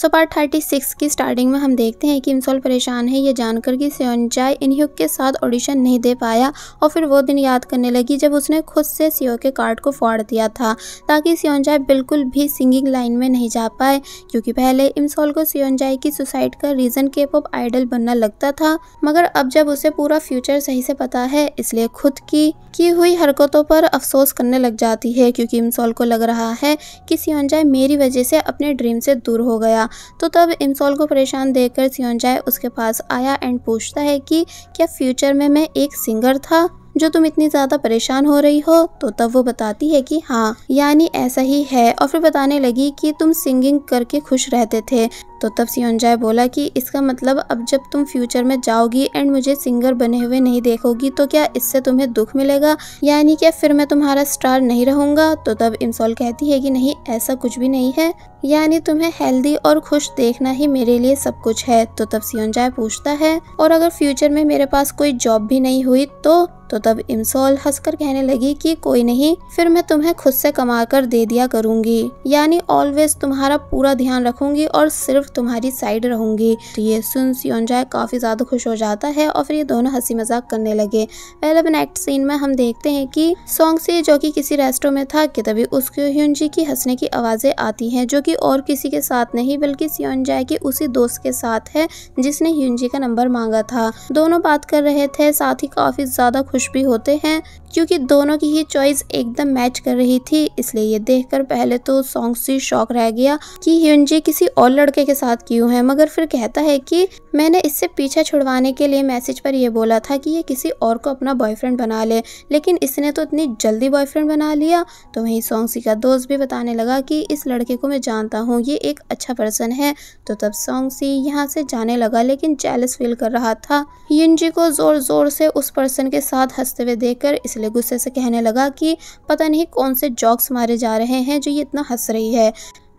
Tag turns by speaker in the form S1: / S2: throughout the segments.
S1: सो part thirty six की starting में हम देखते हैं कि इंसॉल परेशान है ये जानकर कि सियोनचाय इनह्यूक के साथ ऑडिशन नहीं दे पाया और फिर वो दिन याद करने लगी जब उसने खुद से सियो के कार्ड को फाड़ दिया था ताकि सियोनचाय बिल्कुल भी सिंगिंग लाइन में नहीं जा पाए क्योंकि पहले इमसोल को सियोनचाय की सुसाइड का रीज़न के पॉप आइडल बनना लगता था मगर अब जब उसे पूरा फ्यूचर सही से पता है इसलिए खुद की की हुई हरकतों पर अफसोस करने लग जाती है क्योंकि इमसोल को लग रहा है कि सियोनजाय मेरी वजह से अपने ड्रीम से दूर हो गया तो तब इमसोल को परेशान देखकर सियोनजाए उसके पास आया एंड पूछता है कि क्या फ्यूचर में मैं एक सिंगर था जो तुम इतनी ज़्यादा परेशान हो रही हो तो तब वो बताती है कि हाँ यानी ऐसा ही है और फिर बताने लगी कि तुम सिंगिंग करके खुश रहते थे तो तब सियोनजाय बोला कि इसका मतलब अब जब तुम फ्यूचर में जाओगी एंड मुझे सिंगर बने हुए नहीं देखोगी तो क्या इससे तुम्हें दुख मिलेगा यानी क्या फिर मैं तुम्हारा स्टार नहीं रहूंगा तो तब इमसोल कहती है कि नहीं ऐसा कुछ भी नहीं है यानी तुम्हें हेल्दी और खुश देखना ही मेरे लिए सब कुछ है तो तब सियोनजाय पूछता है और अगर फ्यूचर में मेरे पास कोई जॉब भी नहीं हुई तो तो तब इमसोल हंसकर कहने लगी कि कोई नहीं फिर मैं तुम्हें खुद से कमा कर दे दिया करूंगी यानी ऑलवेज तुम्हारा पूरा ध्यान रखूंगी और सिर्फ सिर्फ तुम्हारी साइड रहूंगी तो ये सुन सियोन जाए काफ़ी ज़्यादा खुश हो जाता है और फिर ये दोनों हंसी मजाक करने लगे पहले अपने एक्ट सीन में हम देखते हैं कि सॉन्ग से जो कि किसी रेस्टोर में था कि तभी उसके ह्यूनजी की हंसने की आवाज़ें आती हैं जो कि और किसी के साथ नहीं बल्कि सियोन जाए के उसी दोस्त के साथ है जिसने ह्यूनजी का नंबर मांगा था दोनों बात कर रहे थे साथ ही काफ़ी ज़्यादा खुश भी होते हैं क्योंकि दोनों की ही चॉइस एकदम मैच कर रही थी इसलिए ये देखकर पहले तो सॉन्ग से शौक रह गया कि ह्यूनजी किसी और लड़के के साथ क्यों है मगर फिर कहता है कि मैंने इससे पीछा छुड़वाने के लिए मैसेज पर यह बोला था कि ये किसी और को अपना बॉयफ्रेंड बना ले लेकिन इसने तो इतनी जल्दी बॉयफ्रेंड बना लिया तो वहीं सोंगसी का दोस्त भी बताने लगा कि इस लड़के को मैं जानता हूँ ये एक अच्छा पर्सन है तो तब सोंगसी यहाँ से जाने लगा लेकिन चैलेंस फील कर रहा था यिनजी को ज़ोर ज़ोर से उस पर्सन के साथ हंसते हुए देखकर इसलिए गुस्से से कहने लगा कि पता नहीं कौन से जॉक्स मारे जा रहे हैं जो ये इतना हंस रही है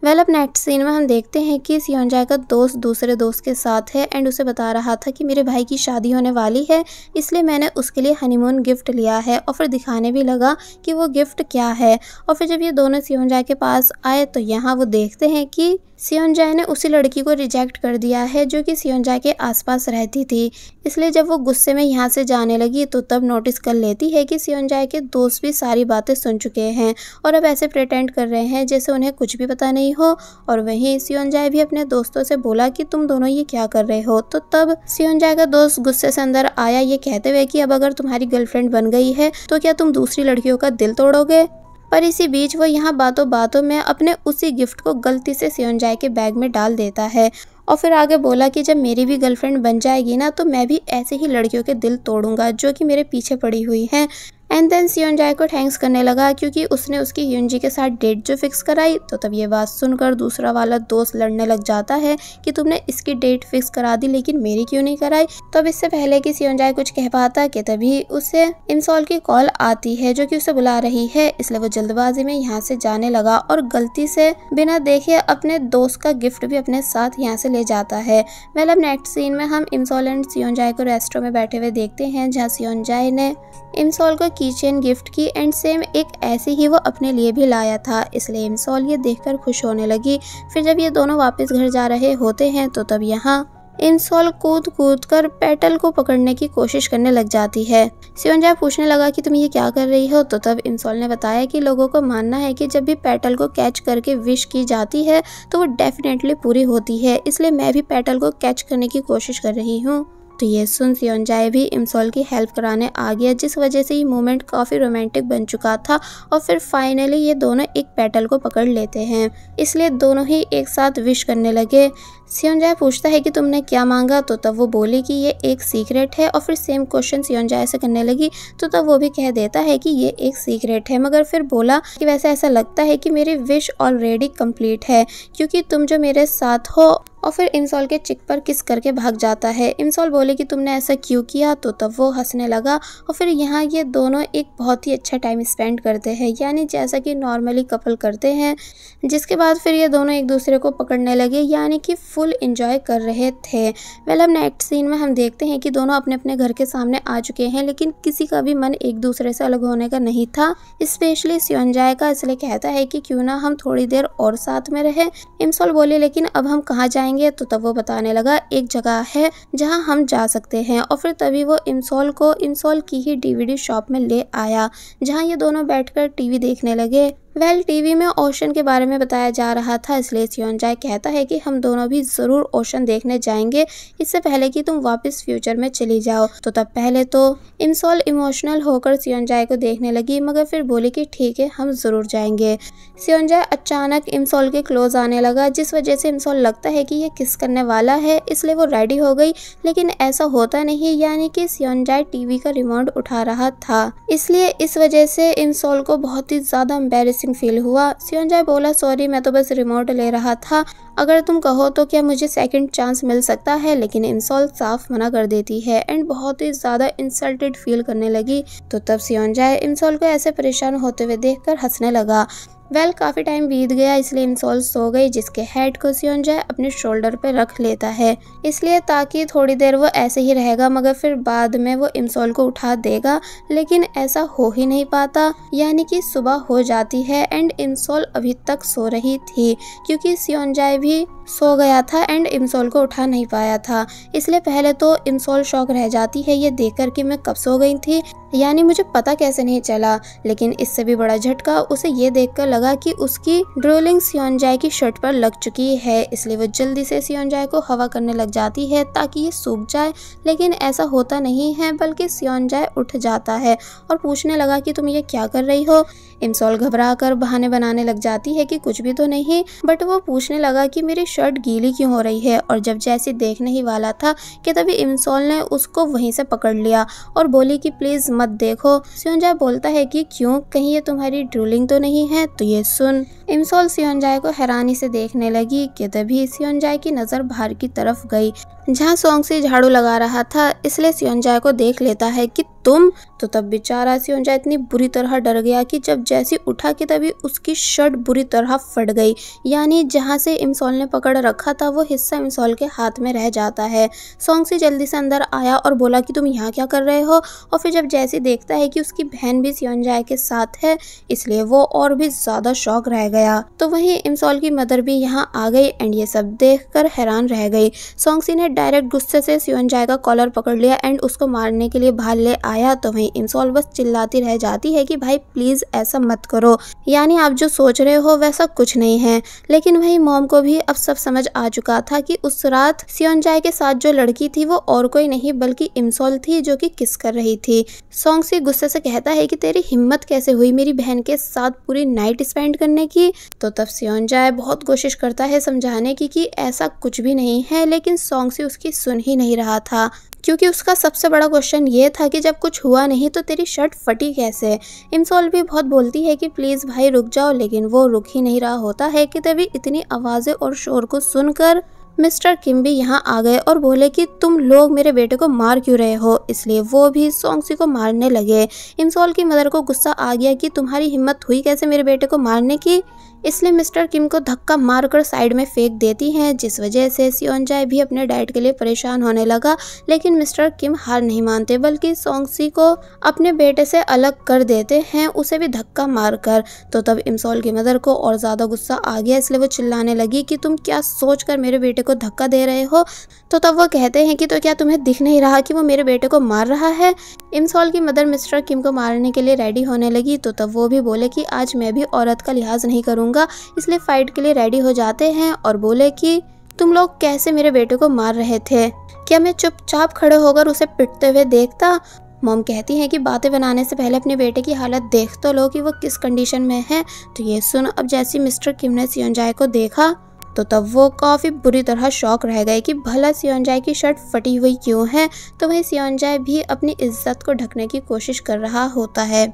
S1: वेल अब नेक्स्ट सीन में हम देखते हैं कि सियोनजाय का दोस्त दूसरे दोस्त के साथ है एंड उसे बता रहा था कि मेरे भाई की शादी होने वाली है इसलिए मैंने उसके लिए हनीमून गिफ्ट लिया है और फिर दिखाने भी लगा कि वो गिफ्ट क्या है और फिर जब ये दोनों सियोनजाय के पास आए तो यहाँ वो देखते हैं कि सियोनजाय ने उसी लड़की को रिजेक्ट कर दिया है जो कि सियोनजाय के आसपास रहती थी इसलिए जब वो गुस्से में यहाँ से जाने लगी तो तब नोटिस कर लेती है कि सियोनजाय के दोस्त भी सारी बातें सुन चुके हैं और अब ऐसे प्रटेंड कर रहे हैं जैसे उन्हें कुछ भी पता नहीं रही हो और वहीं सियोनजाय भी अपने दोस्तों से बोला कि तुम दोनों ये क्या कर रहे हो तो तब सियोनजाय का दोस्त गुस्से से अंदर आया ये कहते हुए कि अब अगर तुम्हारी गर्लफ्रेंड बन गई है तो क्या तुम दूसरी लड़कियों का दिल तोड़ोगे पर इसी बीच वो यहाँ बातों बातों में अपने उसी गिफ्ट को गलती से सियोनजाय के बैग में डाल देता है और फिर आगे बोला कि जब मेरी भी गर्लफ्रेंड बन जाएगी ना तो मैं भी ऐसे ही लड़कियों के दिल तोड़ूंगा जो कि मेरे पीछे पड़ी हुई हैं एंड देन जाय को थैंक्स करने लगा क्योंकि उसने उसकी जी के साथ डेट जो फिक्स कराई तो तब ये बात सुनकर दूसरा वाला दोस्त लड़ने लग जाता है कि तुमने इसकी डेट फिक्स करा दी लेकिन मेरी क्यों नहीं कराई तब इससे पहले कि जाय कुछ कह पाता कि तभी उसे इंसॉल की कॉल आती है जो कि उसे बुला रही है इसलिए वो जल्दबाजी में यहाँ से जाने लगा और गलती से बिना देखे अपने दोस्त का गिफ्ट भी अपने साथ यहाँ से ले जाता है वेल अब नेक्स्ट सीन में हम इमसॉल एंड जाय को रेस्टोरेंट में बैठे हुए देखते हैं जहाँ जाय ने इमसॉल को की चेन गिफ्ट की एंड सेम एक ऐसी ही वो अपने लिए भी लाया था इसलिए इमसॉल ये देखकर खुश होने लगी फिर जब ये दोनों वापस घर जा रहे होते हैं तो तब यहाँ इंसोल कूद कूद कर पेटल को पकड़ने की कोशिश करने लग जाती है सियोनजा पूछने लगा कि तुम ये क्या कर रही हो तो तब इंसोल ने बताया कि लोगों को मानना है कि जब भी पेटल को कैच करके विश की जाती है तो वो डेफिनेटली पूरी होती है इसलिए मैं भी पेटल को कैच करने की कोशिश कर रही हूँ तो ये सुन सियोन जाए भी इमसोल की हेल्प कराने आ गया जिस वजह से ये मोमेंट काफ़ी रोमांटिक बन चुका था और फिर फाइनली ये दोनों एक पेटल को पकड़ लेते हैं इसलिए दोनों ही एक साथ विश करने लगे सियोनजाय पूछता है कि तुमने क्या मांगा तो तब वो बोली कि ये एक सीक्रेट है और फिर सेम क्वेश्चन सियोनजाय से करने लगी तो तब वो भी कह देता है कि ये एक सीक्रेट है मगर फिर बोला कि वैसे ऐसा लगता है कि मेरी विश ऑलरेडी कंप्लीट है क्योंकि तुम जो मेरे साथ हो और फिर इंसॉल के चिक पर किस करके भाग जाता है इंसॉल बोले कि तुमने ऐसा क्यों किया तो तब वो हंसने लगा और फिर यहाँ ये दोनों एक बहुत ही अच्छा टाइम स्पेंड करते हैं यानी जैसा कि नॉर्मली कपल करते हैं जिसके बाद फिर ये दोनों एक दूसरे को पकड़ने लगे यानी कि फुल इंजॉय कर रहे थे वेल अब नेक्स्ट सीन में हम देखते हैं कि दोनों अपने अपने घर के सामने आ चुके हैं लेकिन किसी का भी मन एक दूसरे से अलग होने का नहीं था स्पेशली सियोनजाय का इसलिए कहता है कि क्यों ना हम थोड़ी देर और साथ में रहे इमसोल बोले लेकिन अब हम कहाँ जाएंगे तो तब वो बताने लगा एक जगह है जहाँ हम जा सकते हैं और फिर तभी वो इमसोल को इमसोल की ही डीवीडी शॉप में ले आया जहाँ ये दोनों बैठकर टीवी देखने लगे वेल टीवी में ओशन के बारे में बताया जा रहा था इसलिए सियोनजाय कहता है कि हम दोनों भी ज़रूर ओशन देखने जाएंगे इससे पहले कि तुम वापस फ्यूचर में चली जाओ तो तब पहले तो इमसोल इमोशनल होकर सियोनजाय को देखने लगी मगर फिर बोली कि ठीक है हम ज़रूर जाएंगे सियोनजाय अचानक इमसोल के क्लोज आने लगा जिस वजह से इमसोल लगता है कि यह किस करने वाला है इसलिए वो रेडी हो गई लेकिन ऐसा होता नहीं यानी कि सियोनजाय टीवी का रिमोट उठा रहा था इसलिए इस वजह से इमसोल को बहुत ही ज़्यादा एम्बेसिंग एम्बेसिंग फील हुआ सियोनजाय बोला सॉरी मैं तो बस रिमोट ले रहा था अगर तुम कहो तो क्या मुझे सेकंड चांस मिल सकता है लेकिन इंसॉल साफ मना कर देती है एंड बहुत ही ज़्यादा इंसल्टेड फील करने लगी तो तब सियोनजाय इंसॉल को ऐसे परेशान होते हुए देखकर हंसने लगा वेल well, काफ़ी टाइम बीत गया इसलिए इंसॉल सो गई जिसके हेड को सियोन अपने शोल्डर पे रख लेता है इसलिए ताकि थोड़ी देर वो ऐसे ही रहेगा मगर फिर बाद में वो इंसॉल को उठा देगा लेकिन ऐसा हो ही नहीं पाता यानी कि सुबह हो जाती है एंड इंसोल अभी तक सो रही थी क्योंकि सियोन जाए भी सो गया था एंड इंसॉल को उठा नहीं पाया था इसलिए पहले तो इंसॉल शौक रह जाती है ये देख कर कि मैं कब सो गई थी यानी मुझे पता कैसे नहीं चला लेकिन इससे भी बड़ा झटका उसे ये कर लगा कि उसकी ड्रोलिंग सियोनजाय की शर्ट पर लग चुकी है इसलिए वो जल्दी से सियोनजाय को हवा करने लग जाती है ताकि ये सूख जाए लेकिन ऐसा होता नहीं है बल्कि सियोनजाय उठ जाता है और पूछने लगा कि तुम ये क्या कर रही हो इमसोल घबरा कर बहाने बनाने लग जाती है कि कुछ भी तो नहीं बट वो पूछने लगा कि मेरी शर्ट गीली क्यों हो रही है और जब जैसे देखने ही वाला था कि तभी इमसोल ने उसको वहीं से पकड़ लिया और बोली कि प्लीज़ मत देखो सियोनजाय बोलता है कि क्यों कहीं ये तुम्हारी ड्रोलिंग तो नहीं है तो ये सुन इमसोल सियोनजाय को हैरानी से देखने लगी कि तभी सियोनजाय की नज़र बाहर की तरफ गई जहाँ सोंग से झाड़ू लगा रहा था इसलिए सियोनजाय को देख लेता है कि तुम तो तब बेचारा सियोनजा इतनी बुरी तरह डर गया कि जब जैसी उठा के तभी उसकी शर्ट बुरी तरह फट गई यानी जहाँ से इमसोल ने पकड़ रखा था वो हिस्सा इमसोल के हाथ में रह जाता है सोंग से जल्दी से अंदर आया और बोला कि तुम यहाँ क्या कर रहे हो और फिर जब जैसी देखता है कि उसकी बहन भी सियोनजाय के साथ है इसलिए वो और भी ज़्यादा शौक रह गया तो वहीं इमसोल की मदर भी यहाँ आ गई एंड ये सब देख कर हैरान रह गई सोंगसी ने डायरेक्ट गुस्से से सियोन जाय का कॉलर पकड़ लिया एंड उसको मारने के लिए बाहर ले आया तो वहीं इंसॉल बस चिल्लाती रह जाती है कि भाई प्लीज ऐसा मत करो यानी आप जो सोच रहे हो वैसा कुछ नहीं है लेकिन वहीं मोम को भी अब सब समझ आ चुका था कि उस रात सियोन जाय के साथ जो लड़की थी वो और कोई नहीं बल्कि इमसोल थी जो की किस कर रही थी सॉन्ग से गुस्से से कहता है की तेरी हिम्मत कैसे हुई मेरी बहन के साथ पूरी नाइट स्पेंड करने की तो तब सियोन जाय बहुत कोशिश करता है समझाने की ऐसा कुछ भी नहीं है लेकिन सॉन्ग से उसकी सुन ही नहीं रहा था क्योंकि उसका सबसे बड़ा क्वेश्चन ये था कि जब कुछ हुआ नहीं तो तेरी शर्ट फटी कैसे इंसॉल भी बहुत बोलती है कि प्लीज़ भाई रुक जाओ लेकिन वो रुक ही नहीं रहा होता है कि तभी इतनी आवाज़ें और शोर को सुनकर मिस्टर किम भी यहाँ आ गए और बोले कि तुम लोग मेरे बेटे को मार क्यों रहे हो इसलिए वो भी सोंगसी को मारने लगे इंसॉल की मदर को गुस्सा आ गया कि तुम्हारी हिम्मत हुई कैसे मेरे बेटे को मारने की इसलिए मिस्टर किम को धक्का मारकर साइड में फेंक देती हैं जिस वजह से सियोनजाय भी अपने डैड के लिए परेशान होने लगा लेकिन मिस्टर किम हार नहीं मानते बल्कि सोंगसी को अपने बेटे से अलग कर देते हैं उसे भी धक्का मारकर तो तब इमसोल की मदर को और ज़्यादा गुस्सा आ गया इसलिए वो चिल्लाने लगी कि तुम क्या सोच कर मेरे बेटे को धक्का दे रहे हो तो तब वो कहते हैं कि तो क्या तुम्हें दिख नहीं रहा कि वो मेरे बेटे को मार रहा है इमसोल की मदर मिस्टर किम को मारने के लिए रेडी होने लगी तो तब वो भी बोले कि आज मैं भी औरत का लिहाज नहीं करूँगा दूंगा इसलिए फाइट के लिए रेडी हो जाते हैं और बोले कि तुम लोग कैसे मेरे बेटे को मार रहे थे क्या मैं चुपचाप खड़े होकर उसे पिटते हुए देखता मोम कहती है कि बातें बनाने से पहले अपने बेटे की हालत देख तो लो कि वो किस कंडीशन में है तो ये सुन अब जैसी मिस्टर किम ने सियोनजाय को देखा तो तब वो काफ़ी बुरी तरह शौक रह गए कि भला सियोनजाय की शर्ट फटी हुई क्यों है तो वही सियोनजाय भी अपनी इज्जत को ढकने की कोशिश कर रहा होता है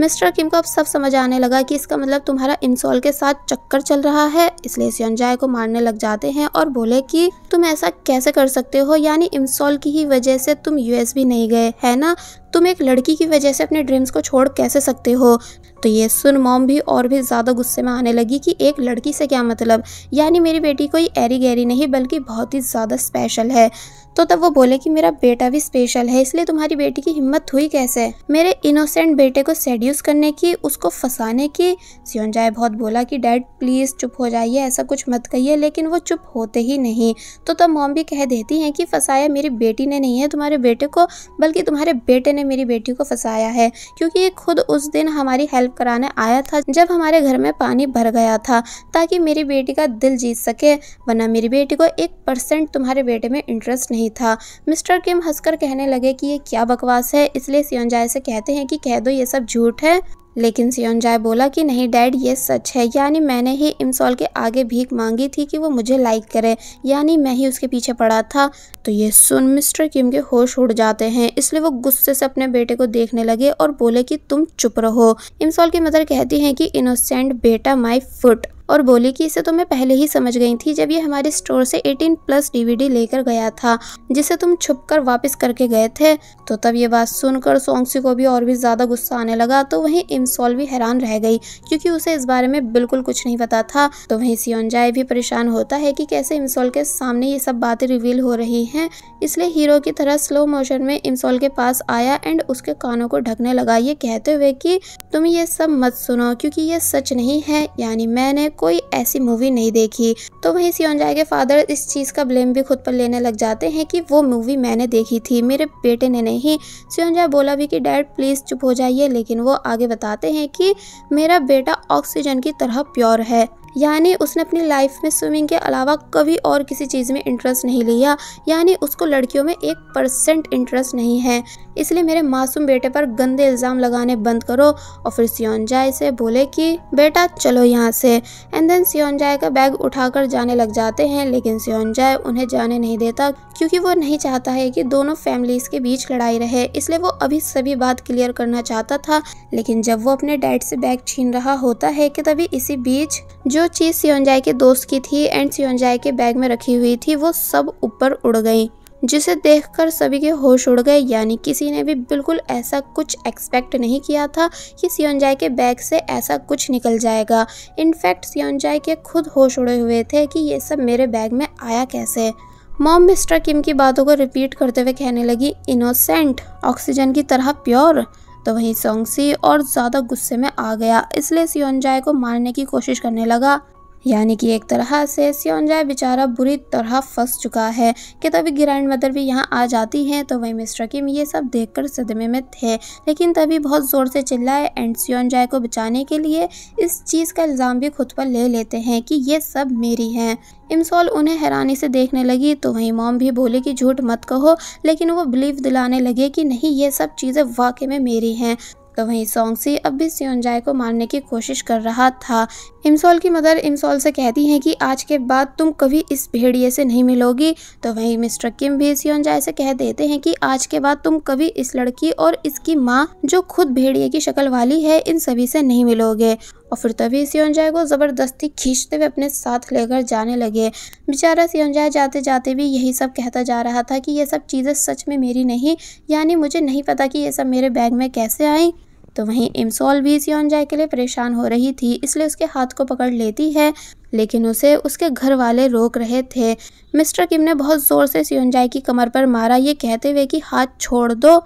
S1: मिस्टर किम को अब सब समझ आने लगा कि इसका मतलब तुम्हारा इंसोल के साथ चक्कर चल रहा है इसलिए सियनजाय को मारने लग जाते हैं और बोले कि तुम ऐसा कैसे कर सकते हो यानी इंसोल की ही वजह से तुम यूएस भी नहीं गए है ना तुम एक लड़की की वजह से अपने ड्रीम्स को छोड़ कैसे सकते हो तो ये सुन मॉम भी और भी ज़्यादा गुस्से में आने लगी कि एक लड़की से क्या मतलब यानी मेरी बेटी कोई एरी गैरी नहीं बल्कि बहुत ही ज़्यादा स्पेशल है तो तब वो बोले कि मेरा बेटा भी स्पेशल है इसलिए तुम्हारी बेटी की हिम्मत हुई कैसे मेरे इनोसेंट बेटे को सेड्यूस करने की उसको फंसाने की सियोनजाए बहुत बोला कि डैड प्लीज़ चुप हो जाइए ऐसा कुछ मत कहिए लेकिन वो चुप होते ही नहीं तो तब मॉम भी कह देती हैं कि फंसाया मेरी बेटी ने नहीं है तुम्हारे बेटे को बल्कि तुम्हारे बेटे ने ने मेरी बेटी को फंसाया है क्योंकि ये खुद उस दिन हमारी हेल्प कराने आया था जब हमारे घर में पानी भर गया था ताकि मेरी बेटी का दिल जीत सके वरना मेरी बेटी को एक परसेंट तुम्हारे बेटे में इंटरेस्ट नहीं था मिस्टर किम हंसकर कहने लगे कि ये क्या बकवास है इसलिए सियोनजाय से कहते हैं कि कह दो ये सब झूठ है लेकिन जाय बोला कि नहीं डैड ये सच है यानी मैंने ही इमसॉल के आगे भीख मांगी थी कि वो मुझे लाइक करे यानी मैं ही उसके पीछे पड़ा था तो ये सुन मिस्टर किम के होश उड़ जाते हैं इसलिए वो गुस्से से अपने बेटे को देखने लगे और बोले कि तुम चुप रहो इमसॉल की मदर कहती है कि इनोसेंट बेटा माई फुट और बोली कि इसे तो मैं पहले ही समझ गई थी जब ये हमारे स्टोर से 18 प्लस डीवीडी लेकर गया था जिसे तुम छुप कर वापस करके गए थे तो तब ये बात सुनकर सोंगसी को भी और भी ज़्यादा गुस्सा आने लगा तो वहीं इमसॉल भी हैरान रह गई क्योंकि उसे इस बारे में बिल्कुल कुछ नहीं पता था तो वहीं सियोनजाए भी परेशान होता है कि कैसे इमसॉल के सामने ये सब बातें रिवील हो रही हैं इसलिए हीरो की तरह स्लो मोशन में इमसॉल के पास आया एंड उसके कानों को ढकने लगा ये कहते हुए कि तुम ये सब मत सुनो क्योंकि ये सच नहीं है यानी मैंने कोई ऐसी मूवी नहीं देखी तो वहीं सियोनजाई के फादर इस चीज़ का ब्लेम भी खुद पर लेने लग जाते हैं कि वो मूवी मैंने देखी थी मेरे बेटे ने नहीं सियोनजाई बोला भी कि डैड प्लीज़ चुप हो जाइए लेकिन वो आगे बताते हैं कि मेरा बेटा ऑक्सीजन की तरह प्योर है यानी उसने अपनी लाइफ में स्विमिंग के अलावा कभी और किसी चीज़ में इंटरेस्ट नहीं लिया यानी उसको लड़कियों में एक परसेंट इंटरेस्ट नहीं है इसलिए मेरे मासूम बेटे पर गंदे इल्ज़ाम लगाने बंद करो और फिर सियोनजाय से बोले कि बेटा चलो यहाँ से एंड देन सियोनजाय का बैग उठाकर जाने लग जाते हैं लेकिन सियोनजाय उन्हें जाने नहीं देता क्योंकि वो नहीं चाहता है कि दोनों फैमिलीज के बीच लड़ाई रहे इसलिए वो अभी सभी बात क्लियर करना चाहता था लेकिन जब वो अपने डैड से बैग छीन रहा होता है कि तभी इसी बीच जो जो चीज़ सियोनजाय के दोस्त की थी एंड सियोनजाय के बैग में रखी हुई थी वो सब ऊपर उड़ गई जिसे देखकर सभी के होश उड़ गए यानी किसी ने भी बिल्कुल ऐसा कुछ एक्सपेक्ट नहीं किया था कि सियोनजाय के बैग से ऐसा कुछ निकल जाएगा इनफैक्ट सियोनजाय के खुद होश उड़े हुए थे कि ये सब मेरे बैग में आया कैसे मॉम मिस्टर किम की बातों को रिपीट करते हुए कहने लगी इनोसेंट ऑक्सीजन की तरह प्योर तो वहीं सोंगसी और ज़्यादा गुस्से में आ गया इसलिए सियोनजाय को मारने की कोशिश करने लगा यानी कि एक तरह से सियोनजाय बेचारा बुरी तरह फंस चुका है कि तभी ग्रैंड मदर भी यहाँ आ जाती हैं तो वही मिस्टर किम ये सब देखकर सदमे में थे लेकिन तभी बहुत ज़ोर से चिल्लाए एंड सियोनजाय को बचाने के लिए इस चीज़ का इल्ज़ाम भी खुद पर ले लेते हैं कि ये सब मेरी हैं इम्सॉल उन्हें हैरानी से देखने लगी तो वही मॉम भी बोले कि झूठ मत कहो लेकिन वो बिलीव दिलाने लगे कि नहीं ये सब चीज़ें वाकई में मेरी हैं तो वहीं सोंगसी अब भी सियोनजाय को मारने की कोशिश कर रहा था इमसोल की मदर इमसोल से कहती हैं कि आज के बाद तुम कभी इस भेड़िए से नहीं मिलोगी तो वहीं मिस्टर किम भी सियोनजाय से कह देते हैं कि आज के बाद तुम कभी इस लड़की और इसकी माँ जो खुद भेड़िए की शक्ल वाली है इन सभी से नहीं मिलोगे और फिर तभी सियोनजाय को ज़बरदस्ती खींचते हुए अपने साथ लेकर जाने लगे बेचारा सियोनजाय जाते जाते भी यही सब कहता जा रहा था कि ये सब चीज़ें सच में मेरी नहीं यानी मुझे नहीं पता कि ये सब मेरे बैग में कैसे आई तो वहीं इमसोल भी सियोनजाय के लिए परेशान हो रही थी इसलिए उसके हाथ को पकड़ लेती है लेकिन उसे उसके घर वाले रोक रहे थे मिस्टर किम ने बहुत ज़ोर से सियोनजाई की कमर पर मारा ये कहते हुए कि हाथ छोड़ दो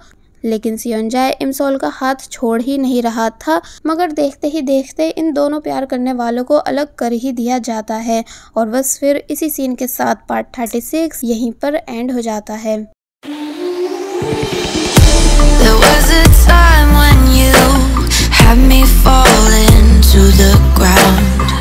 S1: लेकिन सियोनजाय इमसोल का हाथ छोड़ ही नहीं रहा था मगर देखते ही देखते इन दोनों प्यार करने वालों को अलग कर ही दिया जाता है और बस फिर इसी सीन के साथ पार्ट थर्टी सिक्स यहीं पर एंड हो जाता है had me the ground